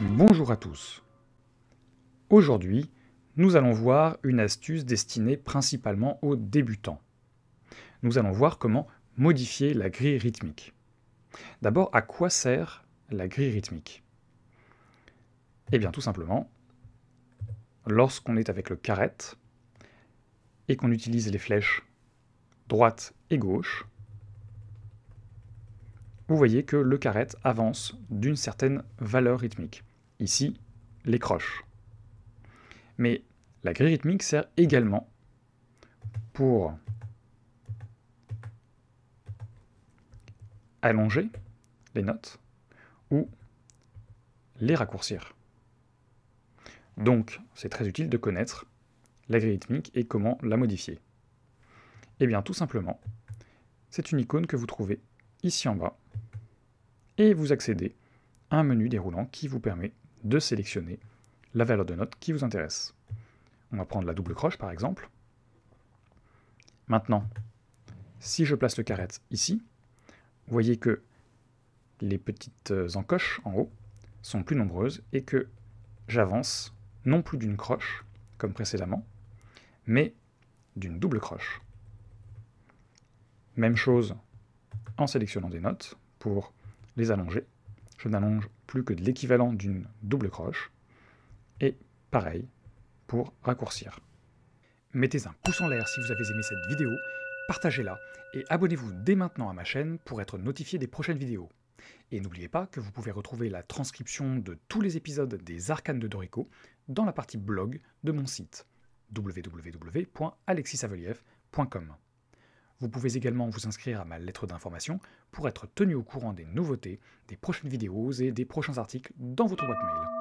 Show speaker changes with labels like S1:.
S1: Bonjour à tous. Aujourd'hui, nous allons voir une astuce destinée principalement aux débutants. Nous allons voir comment modifier la grille rythmique. D'abord, à quoi sert la grille rythmique Eh bien, tout simplement, lorsqu'on est avec le caret et qu'on utilise les flèches droite et gauche, vous voyez que le carrette avance d'une certaine valeur rythmique ici les croches. Mais la grille rythmique sert également pour allonger les notes ou les raccourcir. Donc, c'est très utile de connaître la grille rythmique et comment la modifier. Eh bien, tout simplement, c'est une icône que vous trouvez ici en bas et vous accédez à un menu déroulant qui vous permet de sélectionner la valeur de note qui vous intéresse. On va prendre la double croche par exemple. Maintenant, si je place le carré ici, vous voyez que les petites encoches en haut sont plus nombreuses et que j'avance non plus d'une croche, comme précédemment, mais d'une double croche. Même chose en sélectionnant des notes pour les allonger je n'allonge plus que de l'équivalent d'une double croche. Et pareil pour raccourcir. Mettez un pouce en l'air si vous avez aimé cette vidéo, partagez-la et abonnez-vous dès maintenant à ma chaîne pour être notifié des prochaines vidéos. Et n'oubliez pas que vous pouvez retrouver la transcription de tous les épisodes des Arcanes de Dorico dans la partie blog de mon site www.alexisavelief.com. Vous pouvez également vous inscrire à ma lettre d'information pour être tenu au courant des nouveautés, des prochaines vidéos et des prochains articles dans votre boîte mail.